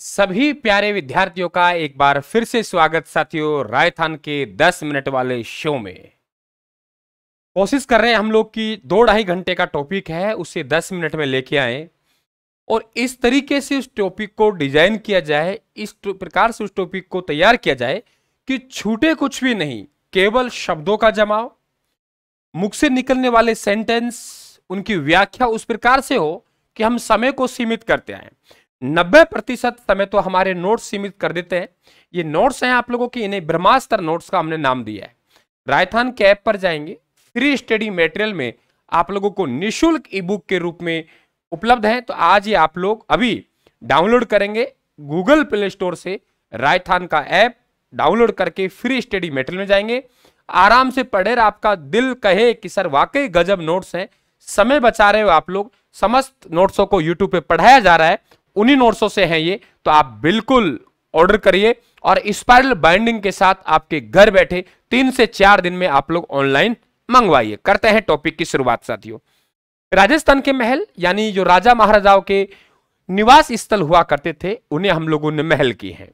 सभी प्यारे विद्यार्थियों का एक बार फिर से स्वागत साथियों रायथान के 10 मिनट वाले शो में कोशिश कर रहे हैं हम लोग की दो ढाई घंटे का टॉपिक है उसे 10 मिनट में लेके आए और इस तरीके से उस टॉपिक को डिजाइन किया जाए इस प्रकार से उस टॉपिक को तैयार किया जाए कि छूटे कुछ भी नहीं केवल शब्दों का जमाव मुख से निकलने वाले सेंटेंस उनकी व्याख्या उस प्रकार से हो कि हम समय को सीमित करते आए 90 प्रतिशत समय तो हमारे नोट्स सीमित कर देते हैं ये नोट्स हैं आप लोगों के इन्हें ब्रह्मास्त्र नोट्स का हमने नाम दिया है राजस्थान के ऐप पर जाएंगे फ्री स्टडी मेटेरियल में आप लोगों को निशुल्क ई बुक के रूप में उपलब्ध है तो आज ये आप लोग अभी डाउनलोड करेंगे गूगल प्ले स्टोर से राजस्थान का ऐप डाउनलोड करके फ्री स्टडी मेटेरियल में जाएंगे आराम से पढ़े आपका दिल कहे कि सर वाकई गजब नोट्स हैं समय बचा रहे हो आप लोग समस्त नोट्सों को यूट्यूब पे पढ़ाया जा रहा है उन्हीं नोट्सों से हैं ये तो आप बिल्कुल ऑर्डर करिए और स्पाइरल बाइंडिंग के साथ आपके घर बैठे तीन से चार दिन में आप लोग ऑनलाइन मंगवाइए करते हैं टॉपिक की शुरुआत साथियों राजस्थान के महल यानी जो राजा महाराजाओं के निवास स्थल हुआ करते थे उन्हें हम लोगों ने महल की है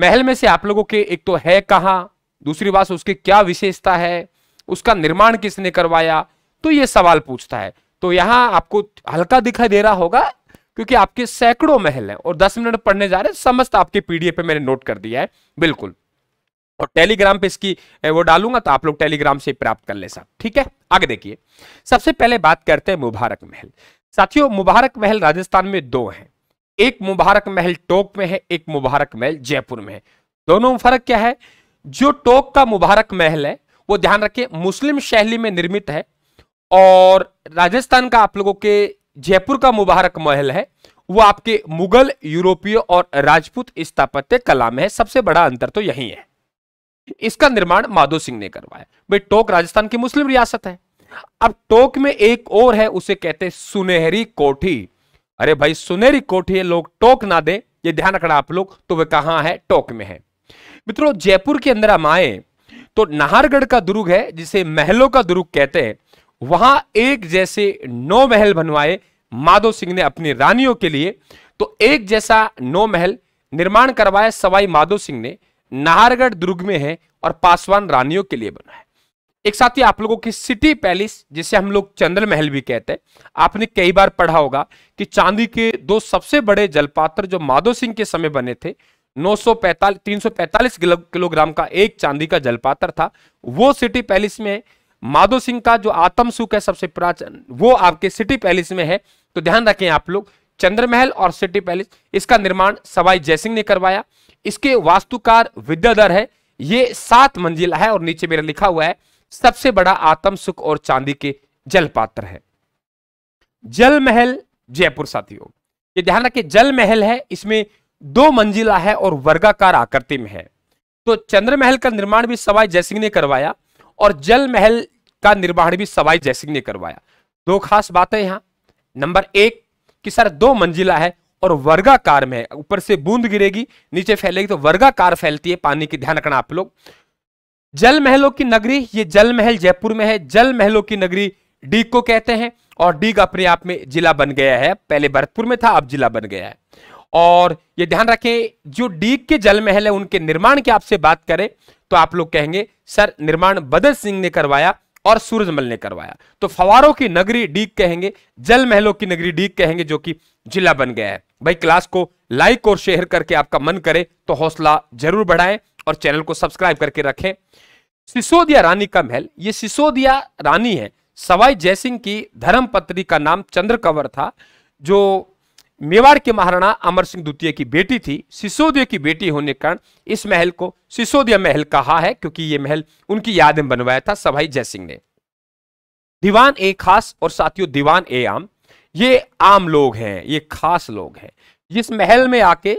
महल में से आप लोगों के एक तो है कहां दूसरी बात उसकी क्या विशेषता है उसका निर्माण किसने करवाया तो ये सवाल पूछता है तो यहां आपको हल्का दिखाई दे रहा होगा क्योंकि आपके सैकड़ों महल हैं और दस मिनट पढ़ने जा रहे हैं समस्त आपके पीडीएफ पे मैंने नोट कर दिया है बिल्कुल और टेलीग्राम पे इसकी वो डालूंगा तो आप लोग टेलीग्राम से प्राप्त कर ले सब ठीक है आगे देखिए सबसे पहले बात करते हैं मुबारक महल साथियों मुबारक महल राजस्थान में दो हैं एक मुबारक महल टोक में है एक मुबारक महल जयपुर में है दोनों में फर्क क्या है जो टोक का मुबारक महल है वो ध्यान रखिए मुस्लिम शैली में निर्मित है और राजस्थान का आप लोगों के जयपुर का मुबारक महल है वो आपके मुगल यूरोपीय और राजपूत स्थापत्य कला में है सबसे बड़ा अंतर तो यही है इसका निर्माण माधो सिंह ने करवाया भाई टोक राजस्थान की मुस्लिम रियासत है अब टोक में एक और है उसे कहते सुनहरी कोठी अरे भाई सुनहरी कोठी है लोग टोक ना दे ये ध्यान रखना आप लोग तो वह कहां है टोक में है मित्रों जयपुर के अंदर हम आए तो नाहरगढ़ का दुर्ग है जिसे महलों का दुर्ग कहते हैं वहां एक जैसे नौ महल बनवाए माधो सिंह ने अपनी रानियों के लिए तो एक जैसा नौ महल निर्माण करवाया सवाई माधो सिंह ने नाहरगढ़ दुर्ग में है और पासवान रानियों के लिए बना है एक साथ ही आप लोगों की सिटी पैलेस जिसे हम लोग चंद्र महल भी कहते हैं आपने कई बार पढ़ा होगा कि चांदी के दो सबसे बड़े जलपात्र जो माधो सिंह के समय बने थे 945 345 किलोग्राम का एक चांदी का जलपात्र था वो सिटी पैलेस में माधो सिंह का जो आत्म सुख है सबसे प्राचीन वो आपके सिटी पैलेस में है तो ध्यान रखें आप लोग चंद्रमहल और सिटी पैलेस इसका निर्माण सवाई जयसिंह ने करवाया इसके वास्तुकार विद्याधर है ये सात मंजिला है और नीचे मेरा लिखा हुआ है सबसे बड़ा आत्म सुख और चांदी के जल पात्र है जल महल जयपुर साथियों ये ध्यान रखें जल महल है इसमें दो मंजिला है और वर्गाकार आकृति में है तो चंद्रमहल का निर्माण भी सवाई जयसिंह ने करवाया और जल महल का निर्माण भी सवाई जयसिंह ने करवाया दो खास बातें यहाँ नंबर एक कि सर दो मंजिला है और वर्गाकार में है ऊपर से बूंद गिरेगी नीचे फैलेगी तो वर्गाकार फैलती है पानी की ध्यान रखना आप लोग जल महलों की नगरी ये जल महल जयपुर में है जल महलों की नगरी डीग को कहते हैं और डीग अपने आप में जिला बन गया है पहले भरतपुर में था अब जिला बन गया है और ये ध्यान रखें जो डीग के जल महल है उनके निर्माण की आपसे बात करें तो आप लोग कहेंगे सर निर्माण बदर सिंह ने करवाया और सूरजमल ने करवाया तो फवारों की नगरी डीक कहेंगे जल महलों की नगरी डीक कहेंगे जो कि जिला बन गया है भाई क्लास को लाइक और शेयर करके आपका मन करे तो हौसला जरूर बढ़ाएं और चैनल को सब्सक्राइब करके रखें सिसोदिया रानी का महल ये सिसोदिया रानी है सवाई जयसिंह की धर्मपत्री का नाम चंद्रकंवर था जो मेवाड़ के महाराणा अमर सिंह द्वितीय की बेटी थी सिसोदिया की बेटी होने के कारण इस महल को सिसोदिया महल कहा है क्योंकि ये महल उनकी याद में बनवाया था सभाई जयसिंह ने दीवान ए खास और साथियों दीवान ए आम ये आम लोग हैं ये खास लोग हैं जिस महल में आके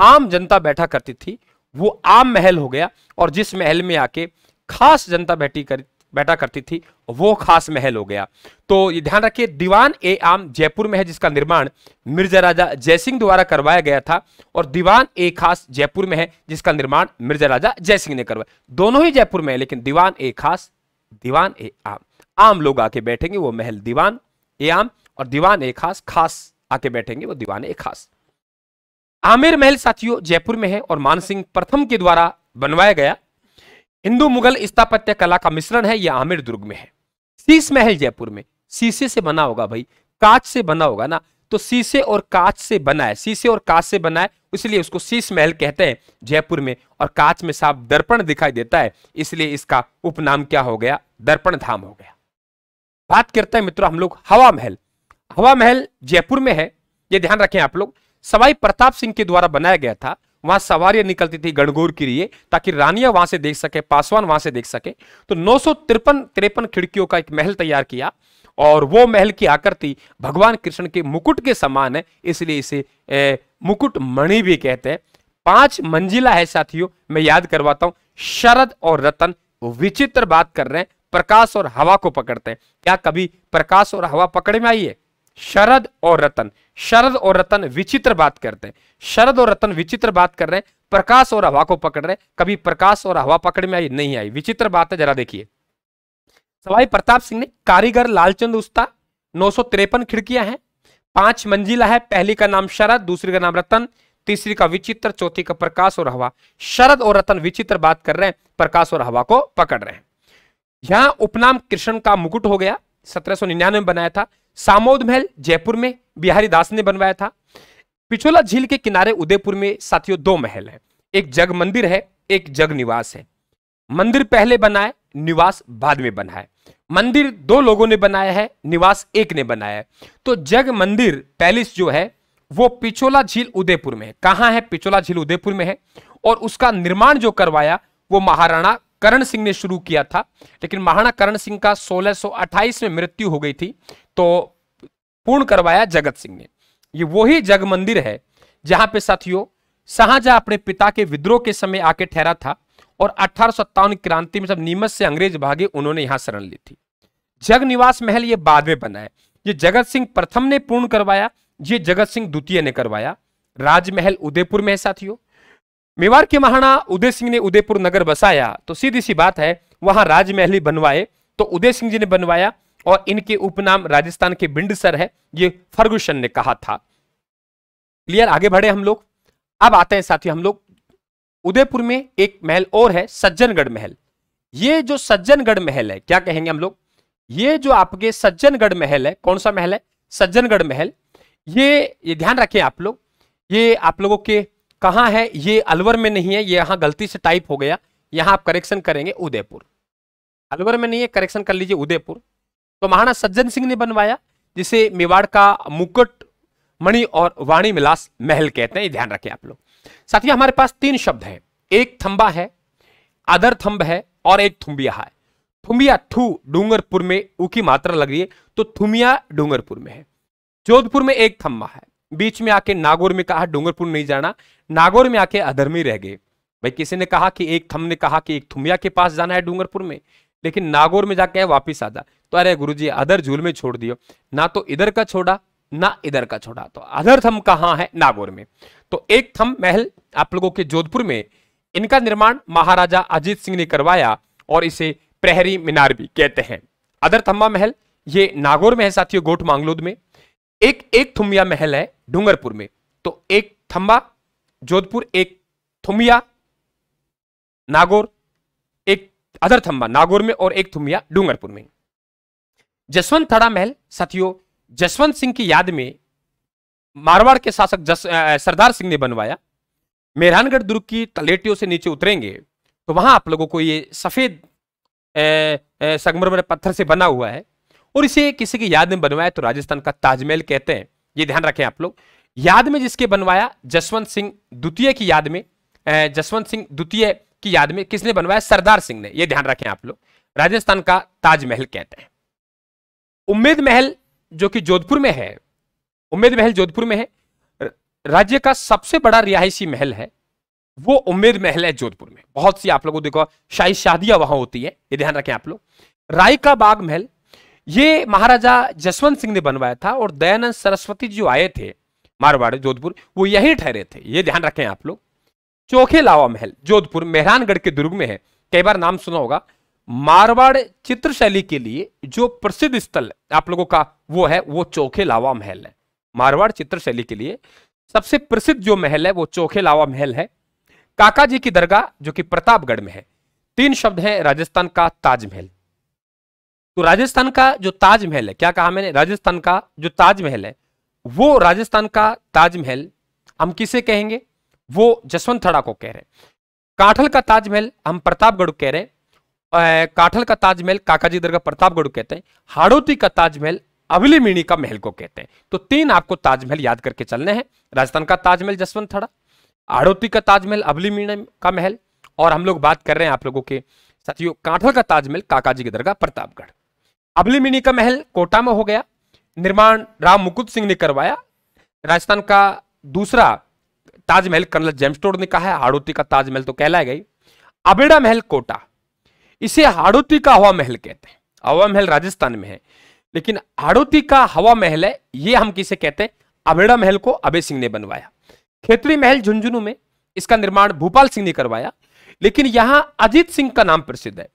आम जनता बैठा करती थी वो आम महल हो गया और जिस महल में आके खास जनता बैठी कर बैठा करती थी वो खास महल हो गया तो ये ध्यान रखिए दीवान ए आम जयपुर में है जिसका निर्माण मिर्जा राजा जयसिंह द्वारा करवाया गया था और दीवान ए खास जयपुर में है जिसका निर्माण मिर्जा राजा जयसिंह ने करवाया दोनों ही जयपुर में है लेकिन दीवान ए खास दीवान ए आम आम लोग आके बैठेंगे वो महल दीवान ए आम और दीवान ए खास खास आके बैठेंगे वो दीवान ए खास आमिर महल साथियों जयपुर में है और मानसिंह प्रथम के द्वारा बनवाया गया हिंदू मुगल स्थापत्य कला का मिश्रण है यह आमिर दुर्ग में है शीश महल जयपुर में शीशे से बना होगा भाई कांच से बना होगा ना तो शीशे और कांच से बना है शीशे और कांच से बना है इसलिए उसको शीश महल कहते हैं जयपुर में और कांच में साफ दर्पण दिखाई देता है इसलिए इसका उपनाम क्या हो गया दर्पण धाम हो गया बात करते हैं मित्रों हम लोग हवा महल हवा महल जयपुर में है ये ध्यान रखें आप लोग सवाई प्रताप सिंह के द्वारा बनाया गया था वहां सवार निकलती थी गणगौर के लिए ताकि रानिया वहां से देख सके पासवान वहां से देख सके तो नौ सौ तिरपन तिरपन खिड़कियों का एक महल तैयार किया और वो महल की आकृति भगवान कृष्ण के मुकुट के समान है इसलिए इसे ए, मुकुट मणि भी कहते हैं पांच मंजिला है साथियों मैं याद करवाता हूं शरद और रतन विचित्र बात कर रहे हैं प्रकाश और हवा को पकड़ते हैं क्या कभी प्रकाश और हवा पकड़े में आई है शरद और रतन शरद और रतन विचित्र बात करते हैं शरद और रतन विचित्र बात कर रहे हैं प्रकाश और हवा को पकड़ रहे हैं कभी प्रकाश और हवा पकड़ में आई नहीं आई विचित्र बात है जरा देखिए सवाई प्रताप सिंह ने कारीगर लालचंद उस्ता नौ सौ तिरपन खिड़कियां हैं पांच मंजिला है पहली का नाम शरद दूसरी का नाम रतन तीसरी का विचित्र चौथी का प्रकाश और हवा शरद और रतन विचित्र बात कर रहे हैं प्रकाश और हवा को पकड़ रहे हैं यहां उपनाम कृष्ण का मुकुट हो गया सत्रह सौ में बनाया था सामोद महल जयपुर में बिहारी दास ने बनवाया था पिछोला झील के किनारे उदयपुर में साथियों दो महल हैं एक जग मंदिर है एक जग निवास है मंदिर पहले बनाए निवास बाद में बनाए मंदिर दो लोगों ने बनाया है निवास एक ने बनाया है तो जग मंदिर पैलेस जो है वो पिछोला झील उदयपुर में है कहां है पिछोला झील उदयपुर में है और उसका निर्माण जो करवाया वो महाराणा करण सिंह ने शुरू किया था लेकिन महाराणा करण सिंह का 1628 में मृत्यु हो गई थी तो पूर्ण करवाया जगत सिंह ने ये वही जग मंदिर है जहां पे साथियों शाहजहां अपने पिता के विद्रोह के समय आके ठहरा था और अठारह क्रांति में जब नीमच से अंग्रेज भागे उन्होंने यहां शरण ली थी जग निवास महल ये बाद में बना है ये जगत सिंह प्रथम ने पूर्ण करवाया ये जगत सिंह द्वितीय ने करवाया राजमहल उदयपुर में है साथियों मेवाड़ के महाराणा उदय सिंह ने उदयपुर नगर बसाया तो सीधी सी बात है वहां राजमहल बनवाए तो उदय सिंह जी ने बनवाया और इनके उपनाम राजस्थान के बिंडसर है ये फर्गुसन ने कहा था क्लियर आगे बढ़े हम लोग अब आते हैं साथी हम लोग उदयपुर में एक महल और है सज्जनगढ़ महल ये जो सज्जनगढ़ महल है क्या कहेंगे हम लोग ये जो आपके सज्जनगढ़ महल है कौन सा महल है सज्जनगढ़ महल ये ये ध्यान रखें आप लोग ये आप लोगों के कहाँ है ये अलवर में नहीं है ये यहाँ गलती से टाइप हो गया यहाँ आप करेक्शन करेंगे उदयपुर अलवर में नहीं है करेक्शन कर लीजिए उदयपुर तो महाराणा सज्जन सिंह ने बनवाया जिसे मेवाड़ का मुकुट मणि और वाणी मिलास महल कहते हैं ध्यान रखें आप लोग साथ ही हमारे पास तीन शब्द हैं एक थम्बा है अदर थम्ब है और एक थुम्बिया है थुम्बिया थू डूंगरपुर में ऊकी मात्रा लग रही है तो थुमिया डूंगरपुर में है जोधपुर में एक थम्बा है बीच में आके नागौर में कहा डूंगरपुर नहीं जाना नागौर में आके अधर में रह गए भाई किसी ने कहा कि एक थम ने कहा कि एक थुमिया के पास जाना है डूंगरपुर में लेकिन नागौर में जाके वापिस आ जा तो अरे गुरु जी अधर झूल में छोड़ दियो ना तो इधर का छोड़ा ना इधर का छोड़ा तो अधर थम कहाँ है नागौर में तो एक थम महल आप लोगों के जोधपुर में इनका निर्माण महाराजा अजीत सिंह ने करवाया और इसे प्रहरी मीनार भी कहते हैं अदर थम्बा महल ये नागौर में है साथियों गोट मांगलोद में एक एक थुमिया महल है डूंगरपुर में तो एक थम्बा जोधपुर एक थुमिया नागौर एक अदर थम्बा नागौर में और एक थुमिया डूंगरपुर में जसवंत थड़ा महल साथियों जसवंत सिंह की याद में मारवाड़ के शासक सरदार सिंह ने बनवाया मेहरानगढ़ दुर्ग की तलेटियों से नीचे उतरेंगे तो वहां आप लोगों को ये सफेद संगमरमर पत्थर से बना हुआ है और इसे किसी की याद में बनवाया तो राजस्थान का ताजमहल कहते हैं ये ध्यान रखें आप लोग याद में जिसके बनवाया जसवंत सिंह द्वितीय की याद में जसवंत सिंह द्वितीय की याद में किसने बनवाया सरदार सिंह ने यह ध्यान रखें आप लोग राजस्थान का ताजमहल कहते हैं उम्मेद महल जो कि जोधपुर में है उम्मेद महल जोधपुर में है राज्य का सबसे बड़ा रिहायशी महल है वो उम्मेद महल है जोधपुर में बहुत सी आप लोगों को देखो शाही शादियां वहां होती है ये ध्यान रखें आप लोग राय का बाग महल ये महाराजा जसवंत सिंह ने बनवाया था और दयानंद सरस्वती जो आए थे मारवाड़ जोधपुर वो यही ठहरे थे ये ध्यान रखें आप लोग चौखे लावा महल जोधपुर मेहरानगढ़ के दुर्ग में है कई बार नाम सुना होगा मारवाड़ चित्र शैली के लिए जो प्रसिद्ध स्थल आप लोगों का वो है वो चौखे लावा महल है मारवाड़ चित्र शैली के लिए सबसे प्रसिद्ध जो महल है वो चौखे लावा महल है काका जी की दरगाह जो कि प्रतापगढ़ में है तीन शब्द हैं राजस्थान का ताजमहल तो राजस्थान का जो ताजमहल है क्या कहा मैंने राजस्थान का जो ताजमहल है वो राजस्थान का ताजमहल हम किसे कहेंगे वो जसवंत थड़ा को कह रहे हैं काठल का ताजमहल हम प्रतापगढ़ कह रहे हैं काठल का ताजमहल काकाजी दरगाह प्रतापगढ़ कहते हैं हाड़ोती का ताजमहल अवली मिणी का महल को कहते हैं तो तीन आपको ताजमहल याद करके चलने हैं राजस्थान का ताजमहल जसवंत थड़ा आड़ोती का ताजमहल अवली मीणी का महल और हम लोग बात कर रहे हैं आप लोगों के साथियों काठल का ताजमहल काकाजी की दरगाह प्रतापगढ़ अबली मिनी का महल कोटा में हो गया निर्माण राम मुकुद सिंह ने करवाया राजस्थान का दूसरा ताजमहल कर्नल जेम्सटोड ने कहा है हाड़ोती का ताजमहल तो कहलाए गई अबेड़ा महल कोटा इसे हाड़ोती का हवा महल कहते हैं हवा महल राजस्थान में है लेकिन हाड़ोती का हवा महल है ये हम किसे कहते हैं अबेड़ा महल को अबे सिंह ने बनवाया खेतरी महल झुंझुनू में इसका निर्माण भूपाल सिंह ने करवाया लेकिन यहां अजीत सिंह का नाम प्रसिद्ध है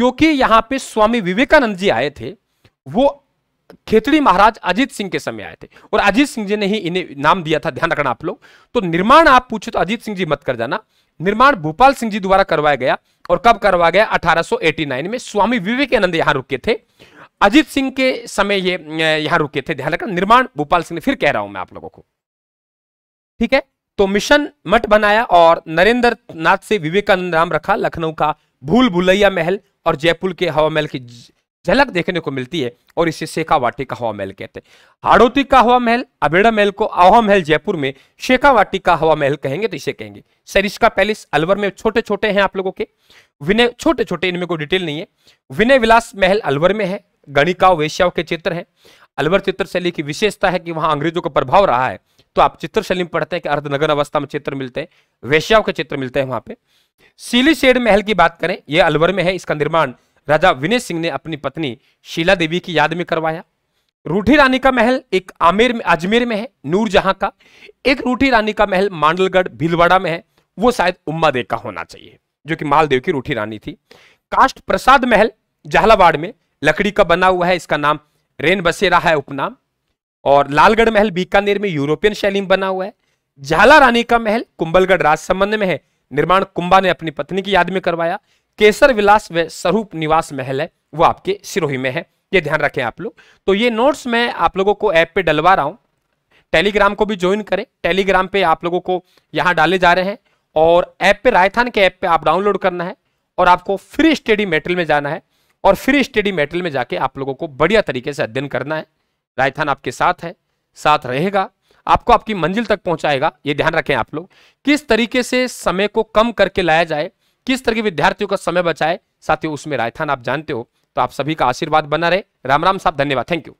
क्योंकि यहां पे स्वामी विवेकानंद जी आए थे वो खेतड़ी महाराज अजीत सिंह के समय आए थे और अजीत सिंह जी ने ही इन्हें नाम दिया था ध्यान रखना आप लोग तो निर्माण आप पूछे तो अजीत सिंह जी मत कर जाना निर्माण भोपाल सिंह जी द्वारा करवाया गया और कब करवाया गया 1889 में स्वामी विवेकानंद यहां रुके थे अजीत सिंह के समय ये यहां रुके थे ध्यान रखना निर्माण भोपाल सिंह ने फिर कह रहा हूं मैं आप लोगों को ठीक है तो मिशन मठ बनाया और नरेंद्र नाथ से विवेकानंद नाम रखा लखनऊ का भूल भुलैया महल और जयपुर के हवा महल की झलक देखने को मिलती है और इसे शेखावाटी का हवा महल कहते हैं हाड़ोती का हवा महल अबेड़ा महल को आवा महल जयपुर में शेखावाटी का हवा महल कहेंगे तो इसे कहेंगे सरिस्का पैलेस अलवर में छोटे छोटे हैं आप लोगों के विनय छोटे छोटे इनमें कोई डिटेल नहीं है विनय विलास महल अलवर में है गणिकाओं वेश्याओं के चित्र हैं अलवर चित्रशैली की विशेषता है कि वहां अंग्रेजों का प्रभाव रहा है तो आप चित्र शैली में पढ़ते हैं कि अर्धनगर अवस्था में चित्र मिलते हैं वैश्याव के चित्र मिलते हैं वहां पे सीली शेड महल की बात करें यह अलवर में है इसका निर्माण राजा विनय सिंह ने अपनी पत्नी शीला देवी की याद में करवाया रूठी रानी का महल एक आमेर में अजमेर में है जहां का एक रूठी रानी का महल मांडलगढ़ भीलवाड़ा में है वो शायद उम्मा देव का होना चाहिए जो कि मालदेव की रूठी रानी थी काष्ट प्रसाद महल जहालाबाड़ में लकड़ी का बना हुआ है इसका नाम रेन बसेरा है उपनाम और लालगढ़ महल बीकानेर में यूरोपियन शैली में बना हुआ है झाला रानी का महल कुंबलगढ़ राजसंबंध में है निर्माण कुंबा ने अपनी पत्नी की याद में करवाया केसर विलास व स्वरूप निवास महल है वो आपके सिरोही में है ये ध्यान रखें आप लोग तो ये नोट्स मैं आप लोगों को ऐप पे डलवा रहा हूँ टेलीग्राम को भी ज्वाइन करें टेलीग्राम पे आप लोगों को यहाँ डाले जा रहे हैं और ऐप पे रायथान के ऐप पे आप डाउनलोड करना है और आपको फ्री स्टडी मेटल में जाना है और फ्री स्टडी मेटल में जाके आप लोगों को बढ़िया तरीके से अध्ययन करना है राजस्थान आपके साथ है साथ रहेगा आपको आपकी मंजिल तक पहुंचाएगा ये ध्यान रखें आप लोग किस तरीके से समय को कम करके लाया जाए किस तरह के विद्यार्थियों का समय बचाए साथ ही उसमें रायथान आप जानते हो तो आप सभी का आशीर्वाद बना रहे राम राम साहब धन्यवाद थैंक यू